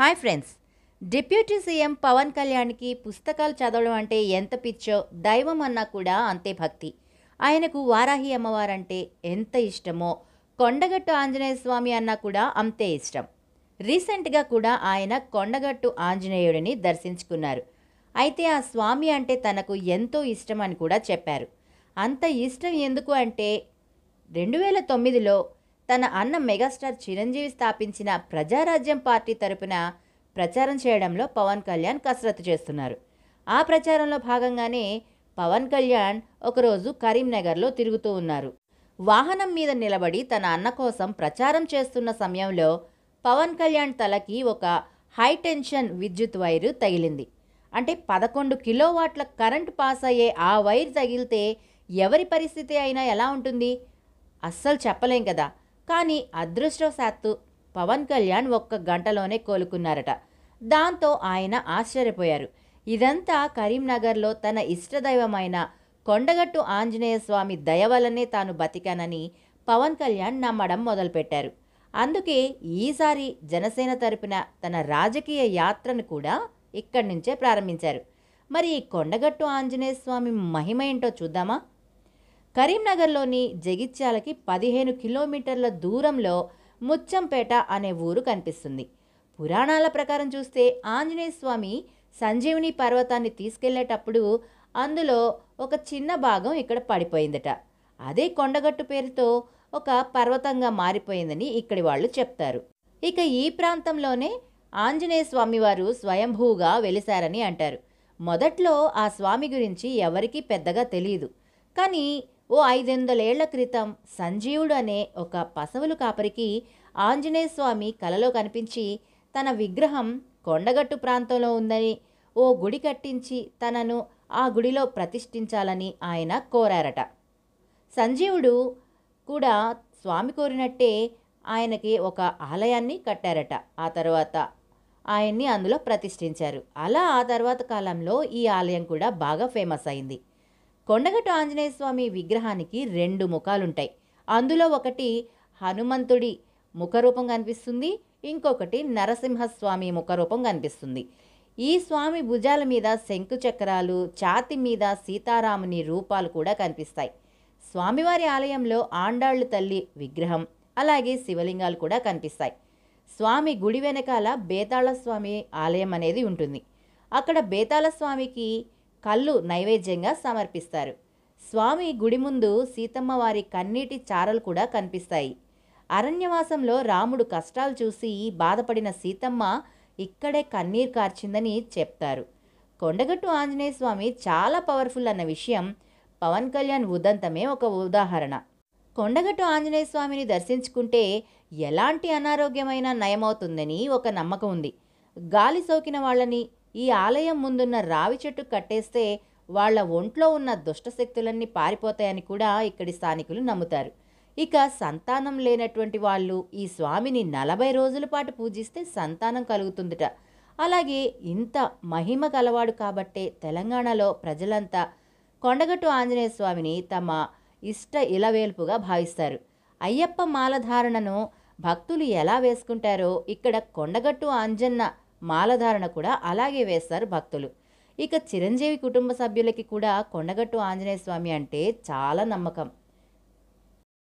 hi friends deputy CM Pawan కళ్యాణ్కి పుస్తకాలు చదవడం అంటే ఎంత పిచ్చో దైవం అన్నా కూడా అంతే భక్తి ఆయనకు వారాహి అమ్మవారంటే ఎంత ఇష్టమో కొండగట్టు ఆంజనేయ స్వామి అన్నా కూడా అంతే ఇష్టం రీసెంట్గా కూడా ఆయన కొండగట్టు ఆంజనేయుడిని దర్శించుకున్నారు అయితే ఆ స్వామి అంటే తనకు ఎంతో ఇష్టం అని కూడా చెప్పారు అంత ఇష్టం ఎందుకు అంటే రెండు వేల తొమ్మిదిలో తన అన్న మెగాస్టార్ చిరంజీవి స్థాపించిన ప్రజారాజ్యం పార్టీ తరపున ప్రచారం చేయడంలో పవన్ కళ్యాణ్ కసరత్తు చేస్తున్నారు ఆ ప్రచారంలో భాగంగానే పవన్ కళ్యాణ్ ఒకరోజు కరీంనగర్లో తిరుగుతూ ఉన్నారు వాహనం మీద నిలబడి తన అన్న కోసం ప్రచారం చేస్తున్న సమయంలో పవన్ కళ్యాణ్ తలకి ఒక హైటెన్షన్ విద్యుత్ వైరు తగిలింది అంటే పదకొండు కిలోవాట్ల కరెంట్ పాస్ అయ్యే ఆ వైర్ తగిలితే ఎవరి పరిస్థితి అయినా ఎలా ఉంటుంది అస్సలు చెప్పలేం కదా కానీ అదృష్టవశాత్తు పవన్ కళ్యాణ్ ఒక్క గంటలోనే కోలుకున్నారట దాంతో ఆయన ఆశ్చర్యపోయారు ఇదంతా కరీంనగర్లో తన ఇష్టదైవమైన కొండగట్టు ఆంజనేయ స్వామి దయ వల్లనే తాను బతికానని పవన్ కళ్యాణ్ నమ్మడం మొదలుపెట్టారు అందుకే ఈసారి జనసేన తరపున తన రాజకీయ యాత్రను కూడా ఇక్కడి నుంచే ప్రారంభించారు మరి కొండగట్టు ఆంజనేయ స్వామి మహిమ ఏంటో చూద్దామా కరీంనగర్లోని జగిత్యాలకి పదిహేను కిలోమీటర్ల దూరంలో ముచ్చంపేట అనే ఊరు కనిపిస్తుంది పురాణాల ప్రకారం చూస్తే ఆంజనేయ స్వామి సంజీవిని పర్వతాన్ని తీసుకెళ్లేటప్పుడు అందులో ఒక చిన్న భాగం ఇక్కడ పడిపోయిందట అదే కొండగట్టు పేరుతో ఒక పర్వతంగా మారిపోయిందని ఇక్కడి వాళ్ళు చెప్తారు ఇక ఈ ప్రాంతంలోనే ఆంజనేయ స్వామివారు స్వయంభూగా వెలిశారని అంటారు మొదట్లో ఆ స్వామి గురించి ఎవరికీ పెద్దగా తెలియదు కానీ ఓ ఐదొందలేళ్ల క్రితం సంజీవుడు అనే ఒక పసవులు కాపరికి ఆంజనేయ స్వామి కలలో కనిపించి తన విగ్రహం కొండగట్టు ప్రాంతంలో ఉందని ఓ గుడి కట్టించి తనను ఆ గుడిలో ప్రతిష్ఠించాలని ఆయన కోరారట సంజీవుడు కూడా స్వామి కోరినట్టే ఆయనకి ఒక ఆలయాన్ని కట్టారట ఆ తర్వాత ఆయన్ని అందులో ప్రతిష్ఠించారు అలా ఆ తర్వాత కాలంలో ఈ ఆలయం కూడా బాగా ఫేమస్ అయింది కొండగట్టు ఆంజనేయ స్వామి విగ్రహానికి రెండు ముఖాలుంటాయి అందులో ఒకటి హనుమంతుడి ముఖరూపం కనిపిస్తుంది ఇంకొకటి నరసింహస్వామి ముఖరూపం కనిపిస్తుంది ఈ స్వామి భుజాల మీద శంకు చక్రాలు ఛాతి మీద సీతారాముని రూపాలు కూడా కనిపిస్తాయి స్వామివారి ఆలయంలో ఆండాళ్ళు తల్లి విగ్రహం అలాగే శివలింగాలు కూడా కనిపిస్తాయి స్వామి గుడి వెనకాల బేతాళస్వామి ఆలయం అనేది ఉంటుంది అక్కడ బేతాళస్వామికి కళ్ళు నైవేద్యంగా సమర్పిస్తారు స్వామి గుడి ముందు సీతమ్మ వారి కన్నీటి చారలు కూడా కనిపిస్తాయి అరణ్యవాసంలో రాముడు కష్టాలు చూసి బాధపడిన సీతమ్మ ఇక్కడే కన్నీరు కార్చిందని చెప్తారు కొండగట్టు ఆంజనేయ స్వామి చాలా పవర్ఫుల్ అన్న విషయం పవన్ కళ్యాణ్ ఉదంతమే ఒక ఉదాహరణ కొండగట్టు ఆంజనేయ స్వామిని దర్శించుకుంటే ఎలాంటి అనారోగ్యమైనా నయమవుతుందని ఒక నమ్మకం ఉంది గాలి సోకిన వాళ్ళని ఈ ఆలయం ముందున్న రావి చెట్టు కట్టేస్తే వాళ్ల ఒంట్లో ఉన్న దుష్టశక్తులన్నీ పారిపోతాయని కూడా ఇక్కడి స్థానికులు నమ్ముతారు ఇక సంతానం లేనటువంటి వాళ్ళు ఈ స్వామిని నలభై రోజుల పాటు పూజిస్తే సంతానం కలుగుతుందిట అలాగే ఇంత మహిమ కలవాడు కాబట్టే తెలంగాణలో ప్రజలంతా కొండగట్టు ఆంజనేయ స్వామిని తమ ఇష్ట ఇలవేల్పుగా భావిస్తారు అయ్యప్ప మాలధారణను భక్తులు ఎలా వేసుకుంటారో ఇక్కడ కొండగట్టు ఆంజన్న మాలధారణ కూడా అలాగే వేస్తారు భక్తులు ఇక చిరంజీవి కుటుంబ సభ్యులకి కూడా కొండగట్టు ఆంజనేయ స్వామి అంటే చాలా నమ్మకం